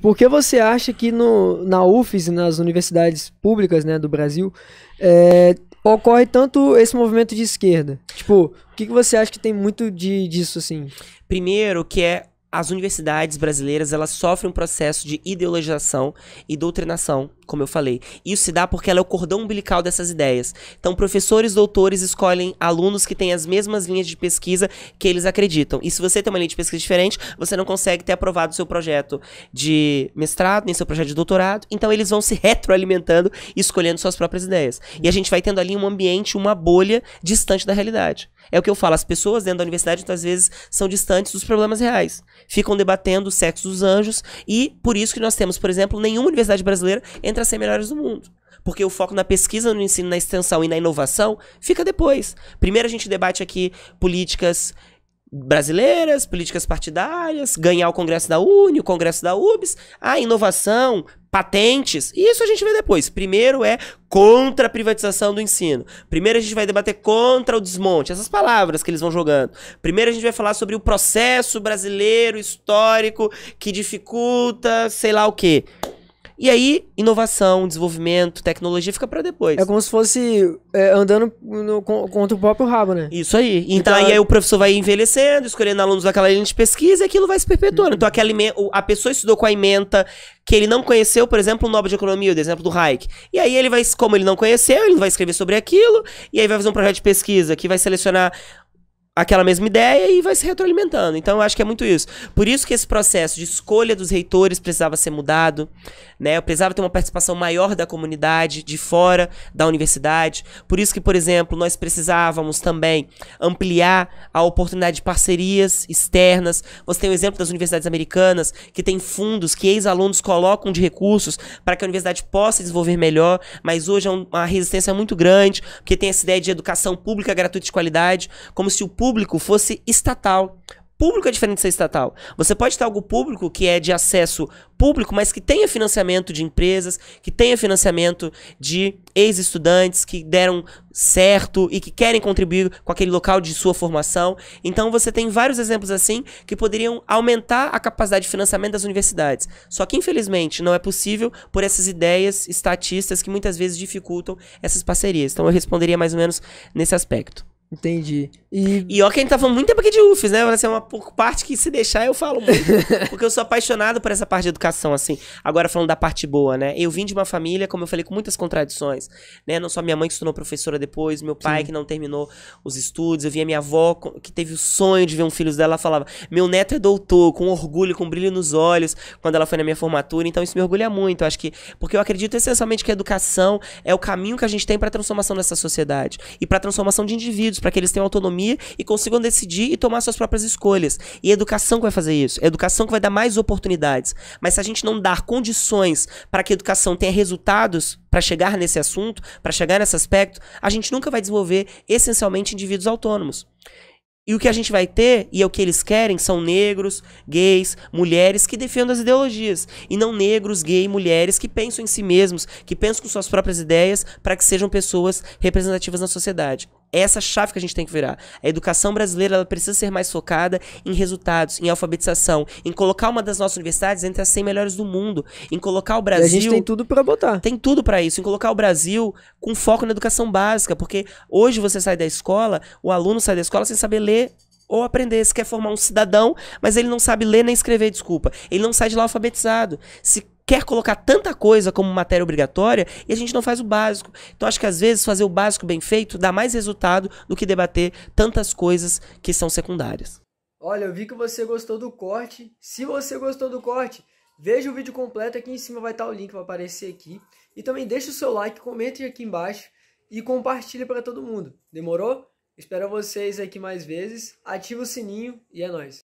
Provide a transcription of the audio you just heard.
Porque você acha que no, na UFES e nas universidades públicas né, do Brasil é, ocorre tanto esse movimento de esquerda? Tipo, o que, que você acha que tem muito de, disso assim? Primeiro, que é as universidades brasileiras elas sofrem um processo de ideologização e doutrinação como eu falei. Isso se dá porque ela é o cordão umbilical dessas ideias. Então, professores, doutores escolhem alunos que têm as mesmas linhas de pesquisa que eles acreditam. E se você tem uma linha de pesquisa diferente, você não consegue ter aprovado o seu projeto de mestrado, nem seu projeto de doutorado. Então, eles vão se retroalimentando e escolhendo suas próprias ideias. E a gente vai tendo ali um ambiente, uma bolha distante da realidade. É o que eu falo, as pessoas dentro da universidade muitas vezes são distantes dos problemas reais. Ficam debatendo o sexo dos anjos e por isso que nós temos, por exemplo, nenhuma universidade brasileira entra entre as 100 melhores do mundo. Porque o foco na pesquisa, no ensino, na extensão e na inovação fica depois. Primeiro a gente debate aqui políticas brasileiras, políticas partidárias, ganhar o Congresso da Uni, o Congresso da UBS, a inovação, patentes, e isso a gente vê depois. Primeiro é contra a privatização do ensino. Primeiro a gente vai debater contra o desmonte, essas palavras que eles vão jogando. Primeiro a gente vai falar sobre o processo brasileiro histórico que dificulta, sei lá o quê. E aí, inovação, desenvolvimento, tecnologia fica para depois. É como se fosse é, andando no, contra o próprio rabo, né? Isso aí. Então, então é- aí o professor vai envelhecendo, escolhendo alunos daquela linha de pesquisa e aquilo vai se perpetuando. Uhum. Então aquela a pessoa estudou com a ementa que ele não conheceu, por exemplo, o Nobel de Economia, o exemplo do Hayek. E aí ele vai, como ele não conheceu, ele vai escrever sobre aquilo, e aí vai fazer um projeto de pesquisa que vai selecionar aquela mesma ideia e vai se retroalimentando. Então eu acho que é muito isso. Por isso que esse processo de escolha dos reitores precisava ser mudado, né? Eu precisava ter uma participação maior da comunidade de fora da universidade. Por isso que, por exemplo, nós precisávamos também ampliar a oportunidade de parcerias externas. Você tem o exemplo das universidades americanas que tem fundos que ex-alunos colocam de recursos para que a universidade possa desenvolver melhor, mas hoje é uma resistência muito grande, porque tem essa ideia de educação pública gratuita de qualidade, como se o público fosse estatal. Público é diferente de ser estatal. Você pode ter algo público que é de acesso público, mas que tenha financiamento de empresas, que tenha financiamento de ex-estudantes que deram certo e que querem contribuir com aquele local de sua formação. Então você tem vários exemplos assim que poderiam aumentar a capacidade de financiamento das universidades. Só que infelizmente não é possível por essas ideias estatistas que muitas vezes dificultam essas parcerias. Então eu responderia mais ou menos nesse aspecto. Entendi. E... e ó, que a gente tá falando muito tempo é aqui é de UFES, né? Essa é uma parte que se deixar eu falo muito. porque eu sou apaixonado por essa parte de educação, assim. Agora falando da parte boa, né? Eu vim de uma família, como eu falei, com muitas contradições, né? Não só minha mãe que se tornou professora depois, meu pai Sim. que não terminou os estudos, eu via minha avó que teve o sonho de ver um filho dela, ela falava, meu neto é doutor, com orgulho, com brilho nos olhos, quando ela foi na minha formatura, então isso me orgulha muito, eu acho que... Porque eu acredito essencialmente que a educação é o caminho que a gente tem pra transformação dessa sociedade e pra transformação de indivíduos, para que eles tenham autonomia e consigam decidir e tomar suas próprias escolhas. E a educação que vai fazer isso, a educação que vai dar mais oportunidades. Mas se a gente não dar condições para que a educação tenha resultados para chegar nesse assunto, para chegar nesse aspecto, a gente nunca vai desenvolver essencialmente indivíduos autônomos. E o que a gente vai ter, e é o que eles querem, são negros, gays, mulheres que defendam as ideologias. E não negros, gays, mulheres que pensam em si mesmos, que pensam com suas próprias ideias para que sejam pessoas representativas na sociedade. É essa chave que a gente tem que virar. A educação brasileira ela precisa ser mais focada em resultados, em alfabetização, em colocar uma das nossas universidades entre as 100 melhores do mundo, em colocar o Brasil. E a gente tem tudo para botar. Tem tudo para isso, em colocar o Brasil com foco na educação básica, porque hoje você sai da escola, o aluno sai da escola sem saber ler ou aprender. Se quer formar um cidadão, mas ele não sabe ler nem escrever, desculpa. Ele não sai de lá alfabetizado. Se quer colocar tanta coisa como matéria obrigatória e a gente não faz o básico. Então acho que às vezes fazer o básico bem feito dá mais resultado do que debater tantas coisas que são secundárias. Olha, eu vi que você gostou do corte. Se você gostou do corte, veja o vídeo completo aqui em cima vai estar o link vai aparecer aqui. E também deixa o seu like, comente aqui embaixo e compartilhe para todo mundo. Demorou? Espero vocês aqui mais vezes. Ativa o sininho e é nós.